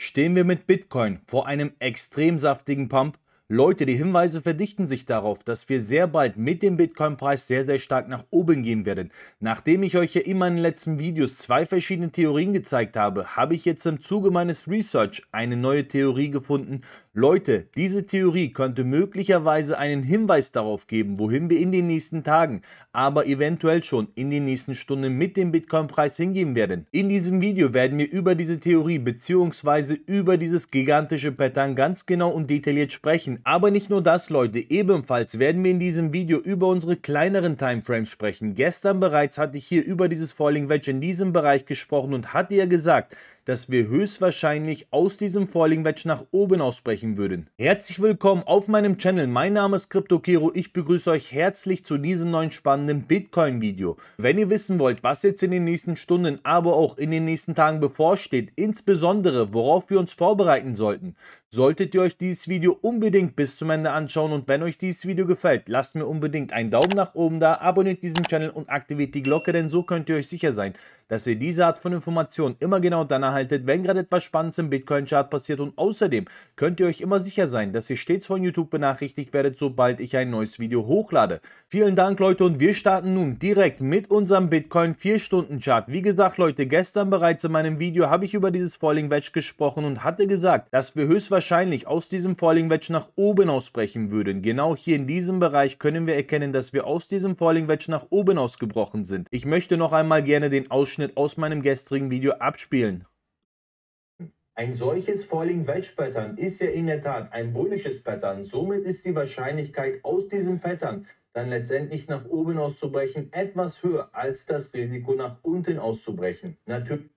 Stehen wir mit Bitcoin vor einem extrem saftigen Pump? Leute, die Hinweise verdichten sich darauf, dass wir sehr bald mit dem Bitcoin-Preis sehr, sehr stark nach oben gehen werden. Nachdem ich euch ja in meinen letzten Videos zwei verschiedene Theorien gezeigt habe, habe ich jetzt im Zuge meines Research eine neue Theorie gefunden. Leute, diese Theorie könnte möglicherweise einen Hinweis darauf geben, wohin wir in den nächsten Tagen, aber eventuell schon in den nächsten Stunden mit dem Bitcoin-Preis hingehen werden. In diesem Video werden wir über diese Theorie bzw. über dieses gigantische Pattern ganz genau und detailliert sprechen aber nicht nur das, Leute. Ebenfalls werden wir in diesem Video über unsere kleineren Timeframes sprechen. Gestern bereits hatte ich hier über dieses Falling Wedge in diesem Bereich gesprochen und hatte ja gesagt, dass wir höchstwahrscheinlich aus diesem Falling Wedge nach oben ausbrechen würden. Herzlich willkommen auf meinem Channel. Mein Name ist CryptoKero. Ich begrüße euch herzlich zu diesem neuen spannenden Bitcoin Video. Wenn ihr wissen wollt, was jetzt in den nächsten Stunden, aber auch in den nächsten Tagen bevorsteht, insbesondere worauf wir uns vorbereiten sollten, solltet ihr euch dieses Video unbedingt bis zum Ende anschauen und wenn euch dieses Video gefällt, lasst mir unbedingt einen Daumen nach oben da, abonniert diesen Channel und aktiviert die Glocke, denn so könnt ihr euch sicher sein, dass ihr diese Art von Informationen immer genau dann erhaltet, wenn gerade etwas Spannendes im Bitcoin-Chart passiert und außerdem könnt ihr euch immer sicher sein, dass ihr stets von YouTube benachrichtigt werdet, sobald ich ein neues Video hochlade. Vielen Dank Leute und wir starten nun direkt mit unserem Bitcoin 4-Stunden-Chart. Wie gesagt Leute, gestern bereits in meinem Video habe ich über dieses Falling Wedge gesprochen und hatte gesagt, dass wir höchstwahrscheinlich aus diesem Falling Wedge nach oben ausbrechen würden. Genau hier in diesem Bereich können wir erkennen, dass wir aus diesem Falling Wedge nach oben ausgebrochen sind. Ich möchte noch einmal gerne den Ausschnitt Ausschnitt aus meinem gestrigen Video abspielen. Ein solches Falling Wedge Pattern ist ja in der Tat ein bullisches Pattern. Somit ist die Wahrscheinlichkeit, aus diesem Pattern dann letztendlich nach oben auszubrechen, etwas höher als das Risiko nach unten auszubrechen. Natürlich.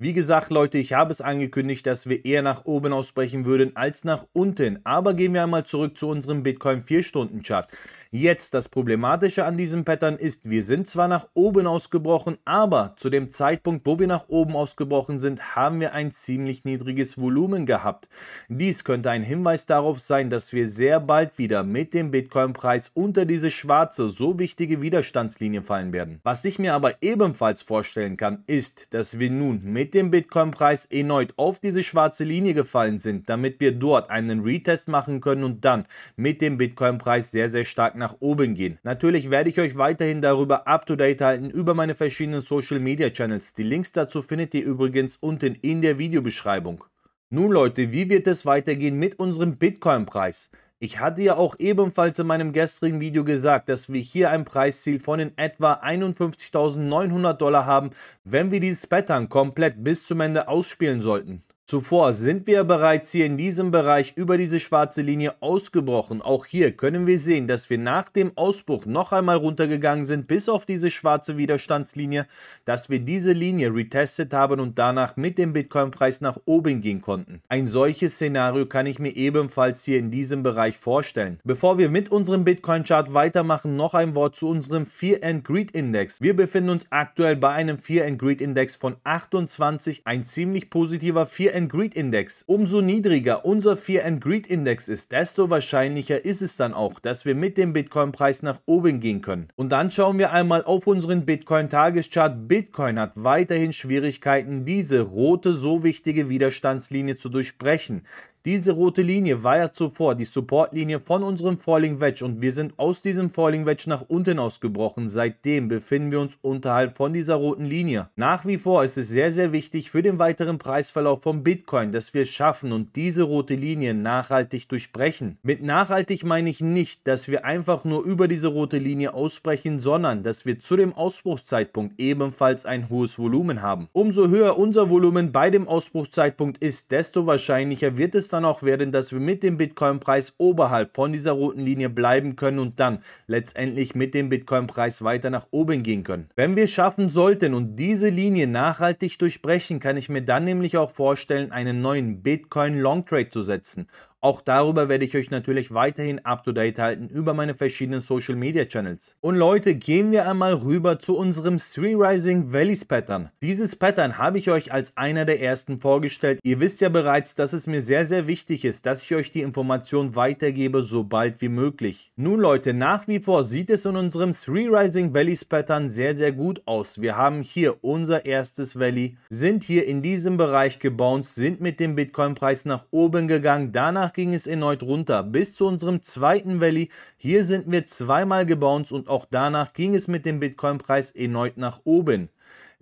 Wie gesagt, Leute, ich habe es angekündigt, dass wir eher nach oben ausbrechen würden als nach unten. Aber gehen wir einmal zurück zu unserem Bitcoin 4-Stunden-Chart. Jetzt das Problematische an diesem Pattern ist, wir sind zwar nach oben ausgebrochen, aber zu dem Zeitpunkt, wo wir nach oben ausgebrochen sind, haben wir ein ziemlich niedriges Volumen gehabt. Dies könnte ein Hinweis darauf sein, dass wir sehr bald wieder mit dem Bitcoin-Preis unter diese schwarze, so wichtige Widerstandslinie fallen werden. Was ich mir aber ebenfalls vorstellen kann, ist, dass wir nun mit dem Bitcoin-Preis erneut auf diese schwarze Linie gefallen sind, damit wir dort einen Retest machen können und dann mit dem Bitcoin-Preis sehr, sehr stark nach oben gehen. Natürlich werde ich euch weiterhin darüber up-to-date halten über meine verschiedenen Social-Media-Channels. Die Links dazu findet ihr übrigens unten in der Videobeschreibung. Nun Leute, wie wird es weitergehen mit unserem Bitcoin-Preis? Ich hatte ja auch ebenfalls in meinem gestrigen Video gesagt, dass wir hier ein Preisziel von in etwa 51.900 Dollar haben, wenn wir dieses Pattern komplett bis zum Ende ausspielen sollten. Zuvor sind wir bereits hier in diesem Bereich über diese schwarze Linie ausgebrochen. Auch hier können wir sehen, dass wir nach dem Ausbruch noch einmal runtergegangen sind bis auf diese schwarze Widerstandslinie, dass wir diese Linie retestet haben und danach mit dem Bitcoin-Preis nach oben gehen konnten. Ein solches Szenario kann ich mir ebenfalls hier in diesem Bereich vorstellen. Bevor wir mit unserem Bitcoin-Chart weitermachen, noch ein Wort zu unserem 4 and Greed Index. Wir befinden uns aktuell bei einem 4 and Greed Index von 28, ein ziemlich positiver Fear and Greed Index. Umso niedriger unser Fear and Greed Index ist, desto wahrscheinlicher ist es dann auch, dass wir mit dem Bitcoin-Preis nach oben gehen können. Und dann schauen wir einmal auf unseren Bitcoin-Tageschart. Bitcoin hat weiterhin Schwierigkeiten, diese rote, so wichtige Widerstandslinie zu durchbrechen. Diese rote Linie war ja zuvor die Supportlinie von unserem Falling Wedge und wir sind aus diesem Falling Wedge nach unten ausgebrochen. Seitdem befinden wir uns unterhalb von dieser roten Linie. Nach wie vor ist es sehr, sehr wichtig für den weiteren Preisverlauf von Bitcoin, dass wir schaffen und diese rote Linie nachhaltig durchbrechen. Mit nachhaltig meine ich nicht, dass wir einfach nur über diese rote Linie ausbrechen, sondern dass wir zu dem Ausbruchszeitpunkt ebenfalls ein hohes Volumen haben. Umso höher unser Volumen bei dem Ausbruchszeitpunkt ist, desto wahrscheinlicher wird es dann auch werden, dass wir mit dem Bitcoin-Preis oberhalb von dieser roten Linie bleiben können und dann letztendlich mit dem Bitcoin-Preis weiter nach oben gehen können. Wenn wir schaffen sollten und diese Linie nachhaltig durchbrechen, kann ich mir dann nämlich auch vorstellen, einen neuen Bitcoin-Long-Trade zu setzen. Auch darüber werde ich euch natürlich weiterhin up to date halten über meine verschiedenen Social Media Channels. Und Leute, gehen wir einmal rüber zu unserem Three Rising Valleys Pattern. Dieses Pattern habe ich euch als einer der ersten vorgestellt. Ihr wisst ja bereits, dass es mir sehr, sehr wichtig ist, dass ich euch die Information weitergebe, sobald wie möglich. Nun Leute, nach wie vor sieht es in unserem Three Rising Valleys Pattern sehr, sehr gut aus. Wir haben hier unser erstes Valley, sind hier in diesem Bereich gebounced, sind mit dem Bitcoin-Preis nach oben gegangen, danach Danach ging es erneut runter bis zu unserem zweiten Valley. Hier sind wir zweimal gebounced und auch danach ging es mit dem Bitcoin-Preis erneut nach oben.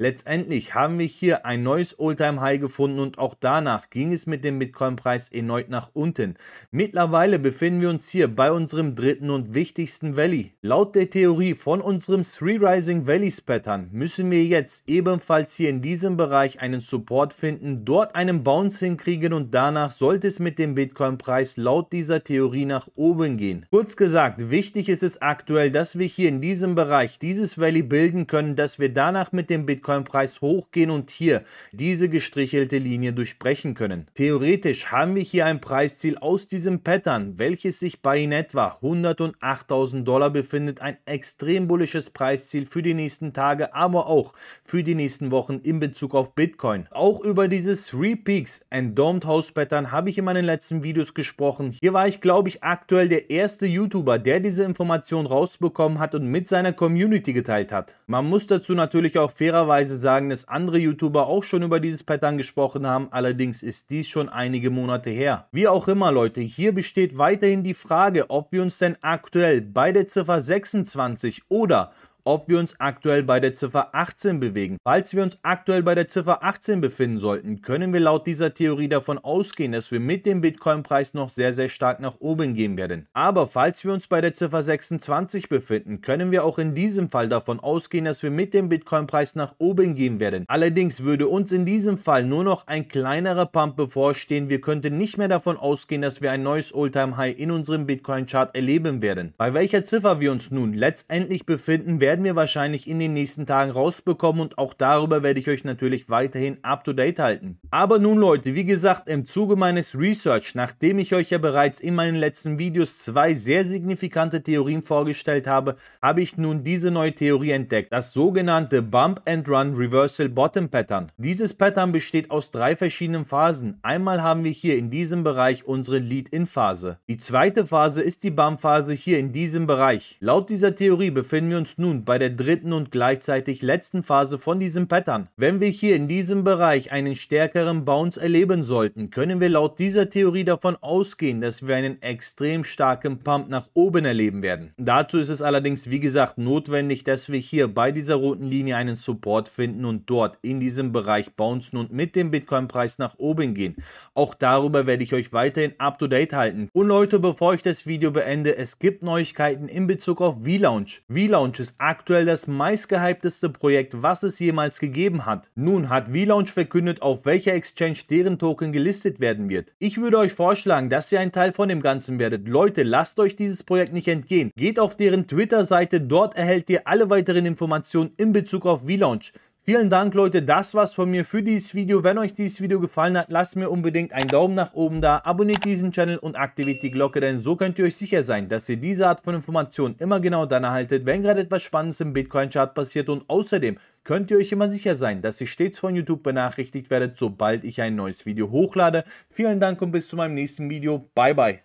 Letztendlich haben wir hier ein neues oldtime high gefunden und auch danach ging es mit dem Bitcoin-Preis erneut nach unten. Mittlerweile befinden wir uns hier bei unserem dritten und wichtigsten Valley. Laut der Theorie von unserem Three Rising Valleys Pattern müssen wir jetzt ebenfalls hier in diesem Bereich einen Support finden, dort einen Bounce hinkriegen und danach sollte es mit dem Bitcoin-Preis laut dieser Theorie nach oben gehen. Kurz gesagt, wichtig ist es aktuell, dass wir hier in diesem Bereich dieses Valley bilden können, dass wir danach mit dem Bitcoin Bitcoin-Preis hochgehen und hier diese gestrichelte Linie durchbrechen können. Theoretisch haben wir hier ein Preisziel aus diesem Pattern, welches sich bei in etwa 108.000 Dollar befindet, ein extrem bullisches Preisziel für die nächsten Tage, aber auch für die nächsten Wochen in Bezug auf Bitcoin. Auch über dieses Three Peaks and Domed House Pattern habe ich in meinen letzten Videos gesprochen. Hier war ich, glaube ich, aktuell der erste YouTuber, der diese Information rausbekommen hat und mit seiner Community geteilt hat. Man muss dazu natürlich auch fairerweise fairerweise sagen, dass andere YouTuber auch schon über dieses Pattern gesprochen haben, allerdings ist dies schon einige Monate her. Wie auch immer Leute, hier besteht weiterhin die Frage, ob wir uns denn aktuell bei der Ziffer 26 oder ob wir uns aktuell bei der Ziffer 18 bewegen. Falls wir uns aktuell bei der Ziffer 18 befinden sollten, können wir laut dieser Theorie davon ausgehen, dass wir mit dem Bitcoin-Preis noch sehr, sehr stark nach oben gehen werden. Aber falls wir uns bei der Ziffer 26 befinden, können wir auch in diesem Fall davon ausgehen, dass wir mit dem Bitcoin-Preis nach oben gehen werden. Allerdings würde uns in diesem Fall nur noch ein kleinerer Pump bevorstehen. Wir könnten nicht mehr davon ausgehen, dass wir ein neues Alltime high in unserem Bitcoin-Chart erleben werden. Bei welcher Ziffer wir uns nun letztendlich befinden werden, werden wir wahrscheinlich in den nächsten Tagen rausbekommen und auch darüber werde ich euch natürlich weiterhin up to date halten. Aber nun Leute, wie gesagt, im Zuge meines Research, nachdem ich euch ja bereits in meinen letzten Videos zwei sehr signifikante Theorien vorgestellt habe, habe ich nun diese neue Theorie entdeckt, das sogenannte Bump and Run Reversal Bottom Pattern. Dieses Pattern besteht aus drei verschiedenen Phasen. Einmal haben wir hier in diesem Bereich unsere Lead-In-Phase. Die zweite Phase ist die Bump-Phase hier in diesem Bereich. Laut dieser Theorie befinden wir uns nun sind bei der dritten und gleichzeitig letzten Phase von diesem Pattern. Wenn wir hier in diesem Bereich einen stärkeren Bounce erleben sollten, können wir laut dieser Theorie davon ausgehen, dass wir einen extrem starken Pump nach oben erleben werden. Dazu ist es allerdings wie gesagt notwendig, dass wir hier bei dieser roten Linie einen Support finden und dort in diesem Bereich bouncen und mit dem Bitcoin-Preis nach oben gehen. Auch darüber werde ich euch weiterhin up-to-date halten. Und Leute, bevor ich das Video beende, es gibt Neuigkeiten in Bezug auf V-Launch. V-Launch ist aktuell das meistgehypteste Projekt, was es jemals gegeben hat. Nun hat VLaunch verkündet, auf welcher Exchange deren Token gelistet werden wird. Ich würde euch vorschlagen, dass ihr ein Teil von dem Ganzen werdet. Leute, lasst euch dieses Projekt nicht entgehen. Geht auf deren Twitter-Seite, dort erhält ihr alle weiteren Informationen in Bezug auf VLaunch. Vielen Dank, Leute. Das war's von mir für dieses Video. Wenn euch dieses Video gefallen hat, lasst mir unbedingt einen Daumen nach oben da, abonniert diesen Channel und aktiviert die Glocke, denn so könnt ihr euch sicher sein, dass ihr diese Art von Informationen immer genau dann erhaltet, wenn gerade etwas Spannendes im Bitcoin-Chart passiert und außerdem könnt ihr euch immer sicher sein, dass ihr stets von YouTube benachrichtigt werdet, sobald ich ein neues Video hochlade. Vielen Dank und bis zu meinem nächsten Video. Bye, bye.